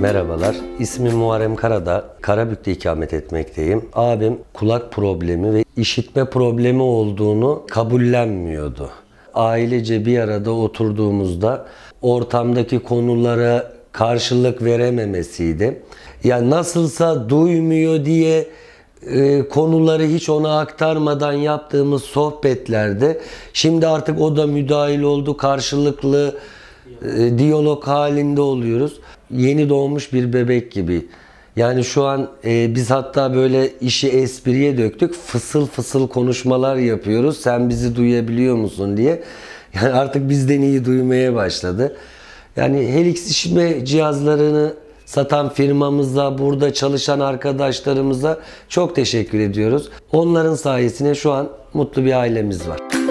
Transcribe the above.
Merhabalar. İsmim Muharrem Karada. Karabük'te ikamet etmekteyim. Abim kulak problemi ve işitme problemi olduğunu kabullenmiyordu. Ailece bir arada oturduğumuzda ortamdaki konulara karşılık verememesiydi. Yani nasılsa duymuyor diye e, konuları hiç ona aktarmadan yaptığımız sohbetlerde şimdi artık o da müdahil oldu karşılıklı e, diyalog halinde oluyoruz yeni doğmuş bir bebek gibi. Yani şu an e, biz hatta böyle işi espriye döktük. Fısıl fısıl konuşmalar yapıyoruz. Sen bizi duyabiliyor musun diye. Yani artık bizden iyi duymaya başladı. Yani Helix işime cihazlarını satan firmamıza, burada çalışan arkadaşlarımıza çok teşekkür ediyoruz. Onların sayesinde şu an mutlu bir ailemiz var.